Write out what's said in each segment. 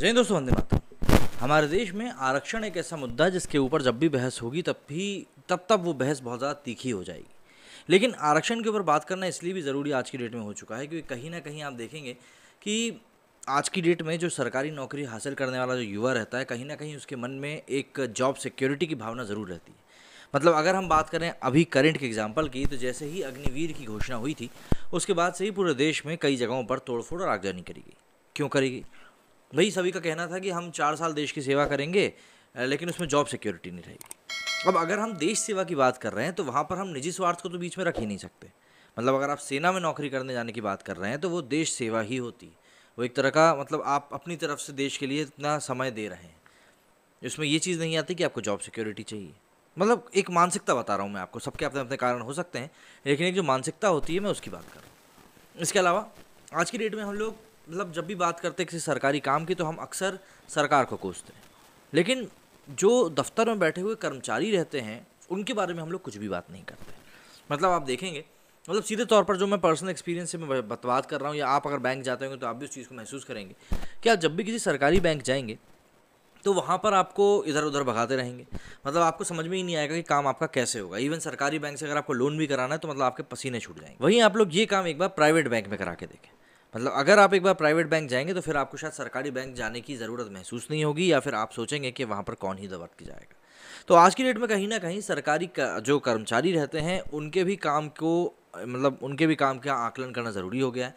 जय दोस्तों वंदे मातरम हमारे देश में आरक्षण एक ऐसा मुद्दा है जिसके ऊपर जब भी बहस होगी तब भी तब तब वो बहस बहुत ज़्यादा तीखी हो जाएगी लेकिन आरक्षण के ऊपर बात करना इसलिए भी ज़रूरी आज की डेट में हो चुका है क्योंकि कहीं ना कहीं आप देखेंगे कि आज की डेट में जो सरकारी नौकरी हासिल करने वाला जो युवा रहता है कहीं ना कहीं उसके मन में एक जॉब सिक्योरिटी की भावना ज़रूर रहती है मतलब अगर हम बात करें अभी करंट के एग्जाम्पल की तो जैसे ही अग्निवीर की घोषणा हुई थी उसके बाद से ही पूरे देश में कई जगहों पर तोड़फोड़ और आगजनी करी गई क्यों करी गई वही सभी का कहना था कि हम चार साल देश की सेवा करेंगे लेकिन उसमें जॉब सिक्योरिटी नहीं रहेगी अब अगर हम देश सेवा की बात कर रहे हैं तो वहाँ पर हम निजी स्वार्थ को तो बीच में रख ही नहीं सकते मतलब अगर आप सेना में नौकरी करने जाने की बात कर रहे हैं तो वो देश सेवा ही होती वो एक तरह का मतलब आप अपनी तरफ से देश के लिए इतना समय दे रहे हैं इसमें ये चीज़ नहीं आती कि आपको जॉब सिक्योरिटी चाहिए मतलब एक मानसिकता बता रहा हूँ मैं आपको सबके अपने अपने कारण हो सकते हैं लेकिन एक जो मानसिकता होती है मैं उसकी बात कर रहा हूँ इसके अलावा आज की डेट में हम लोग मतलब जब भी बात करते हैं किसी सरकारी काम की तो हम अक्सर सरकार को कोसते हैं लेकिन जो दफ्तर में बैठे हुए कर्मचारी रहते हैं उनके बारे में हम लोग कुछ भी बात नहीं करते मतलब आप देखेंगे मतलब सीधे तौर पर जो मैं पर्सनल एक्सपीरियंस से मैं बात कर रहा हूँ या आप अगर बैंक जाते होंगे तो आप भी उस चीज़ को महसूस करेंगे कि आप जब भी किसी सरकारी बैंक जाएंगे तो वहाँ पर आपको इधर उधर भगाते रहेंगे मतलब आपको समझ में ही नहीं आएगा कि काम आपका कैसे होगा इवन सरकारी बैंक से अगर आपको लोन भी कराना है तो मतलब आपके पसीने छूट जाएंगे वहीं आप लोग ये काम एक बार प्राइवेट बैंक में करा के देखें मतलब अगर आप एक बार प्राइवेट बैंक जाएंगे तो फिर आपको शायद सरकारी बैंक जाने की ज़रूरत महसूस नहीं होगी या फिर आप सोचेंगे कि वहाँ पर कौन ही दबक जाएगा तो आज की डेट में कहीं ना कहीं सरकारी जो कर्मचारी रहते हैं उनके भी काम को मतलब उनके भी काम का आकलन करना ज़रूरी हो गया है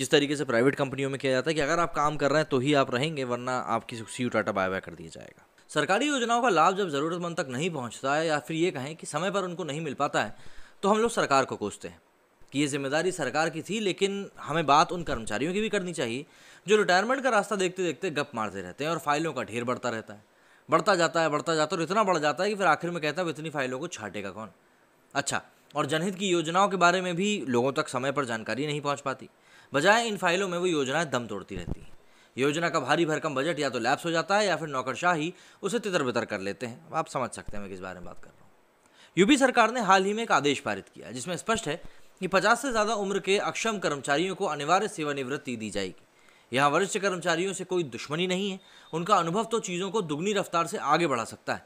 जिस तरीके से प्राइवेट कंपनियों में किया जाता है कि अगर आप काम कर रहे हैं तो ही आप रहेंगे वरना आपकी see you tata bye bye कर दिया जाएगा सरकारी योजनाओं का लाभ जब ज़रूरतमंद तक नहीं पहुँचता है या फिर ये कहें कि समय पर उनको नहीं मिल पाता है तो हम लोग सरकार को कोसते हैं कि ये जिम्मेदारी सरकार की थी लेकिन हमें बात उन कर्मचारियों की भी करनी चाहिए जो रिटायरमेंट का रास्ता देखते देखते गप मारते रहते हैं और फाइलों का ढेर बढ़ता रहता है बढ़ता जाता है बढ़ता जाता है और इतना बढ़ जाता है कि फिर आखिर में कहता है इतनी फाइलों को छाटेगा कौन अच्छा और जनहित की योजनाओं के बारे में भी लोगों तक समय पर जानकारी नहीं पहुँच पाती बजाय इन फाइलों में वो योजनाएं दम तोड़ती रहती हैं योजना का भारी भरकम बजट या तो लैप्स हो जाता है या फिर नौकरशाही उसे तितर बितर कर लेते हैं आप समझ सकते हैं मैं किस बारे में बात कर रहा हूँ यूपी सरकार ने हाल ही में एक आदेश पारित किया जिसमें स्पष्ट है कि 50 से ज़्यादा उम्र के अक्षम कर्मचारियों को अनिवार्य सेवानिवृत्ति दी जाएगी यहाँ वरिष्ठ कर्मचारियों से कोई दुश्मनी नहीं है उनका अनुभव तो चीज़ों को दुगनी रफ्तार से आगे बढ़ा सकता है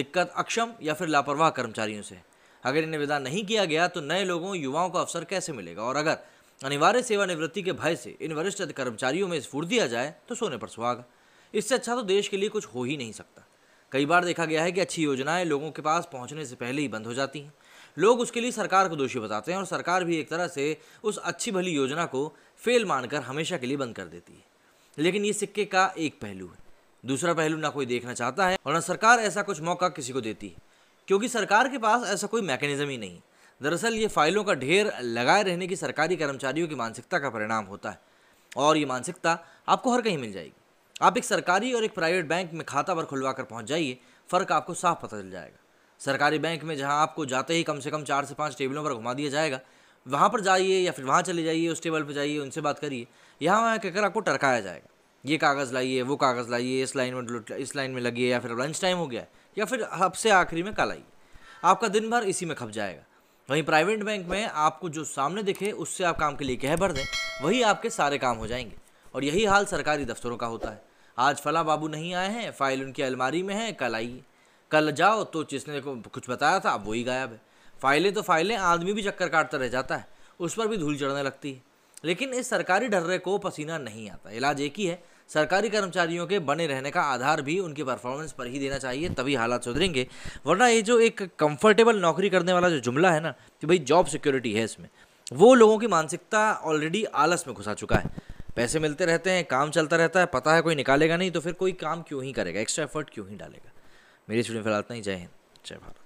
दिक्कत अक्षम या फिर लापरवाह कर्मचारियों से है अगर इन्हें विदा नहीं किया गया तो नए लोगों युवाओं को अवसर कैसे मिलेगा और अगर अनिवार्य सेवानिवृत्ति के भय से इन वरिष्ठ कर्मचारियों में स्फूर्त दिया जाए तो सोने पर सुहागा इससे अच्छा तो देश के लिए कुछ हो ही नहीं सकता कई बार देखा गया है कि अच्छी योजनाएं लोगों के पास पहुंचने से पहले ही बंद हो जाती हैं लोग उसके लिए सरकार को दोषी बताते हैं और सरकार भी एक तरह से उस अच्छी भली योजना को फेल मानकर हमेशा के लिए बंद कर देती है लेकिन ये सिक्के का एक पहलू है दूसरा पहलू ना कोई देखना चाहता है और न सरकार ऐसा कुछ मौका किसी को देती है क्योंकि सरकार के पास ऐसा कोई मैकेनिज्म ही नहीं दरअसल ये फाइलों का ढेर लगाए रहने की सरकारी कर्मचारियों की मानसिकता का परिणाम होता है और ये मानसिकता आपको हर कहीं मिल जाएगी आप एक सरकारी और एक प्राइवेट बैंक में खाता भर खुलवा कर पहुँच जाइए फ़र्क आपको साफ पता चल जाएगा सरकारी बैंक में जहाँ आपको जाते ही कम से कम चार से पाँच टेबलों पर घुमा दिया जाएगा वहाँ पर जाइए या फिर वहाँ चले जाइए उस टेबल पर जाइए उनसे बात करिए यहाँ वहाँ कहकर आपको टरकाया जाएगा ये कागज़ लाइए वो कागज़ लाइए इस लाइन में इस लाइन में लगिए या फिर लंच टाइम हो गया या फिर सबसे आखिरी में कल आइए आपका दिन भर इसी में खप जाएगा वहीं प्राइवेट बैंक में आपको जो सामने दिखे उससे आप काम के लिए कह भर दें वही आपके सारे काम हो जाएंगे और यही हाल सरकारी दफ्तरों का होता है आज फला बाबू नहीं आए हैं फाइल उनकी अलमारी में है कल आइए कल जाओ तो जिसने कुछ बताया था अब वही गायब है फाइलें तो फाइलें आदमी भी चक्कर काटता रह जाता है उस पर भी धूल चढ़ने लगती है लेकिन इस सरकारी ढर्रे को पसीना नहीं आता इलाज एक ही है सरकारी कर्मचारियों के बने रहने का आधार भी उनकी परफॉर्मेंस पर ही देना चाहिए तभी हालात सुधरेंगे वरना ये जो एक कंफर्टेबल नौकरी करने वाला जो जुमला है ना कि भाई जॉब सिक्योरिटी है इसमें वो लोगों की मानसिकता ऑलरेडी आलस में घुसा चुका है पैसे मिलते रहते हैं काम चलता रहता है पता है कोई निकालेगा नहीं तो फिर कोई काम क्यों ही करेगा एक्स्ट्रा एफर्ट क्यों ही डालेगा मेरी छुट्टी फिलहाल नहीं जय हिंद जय भारत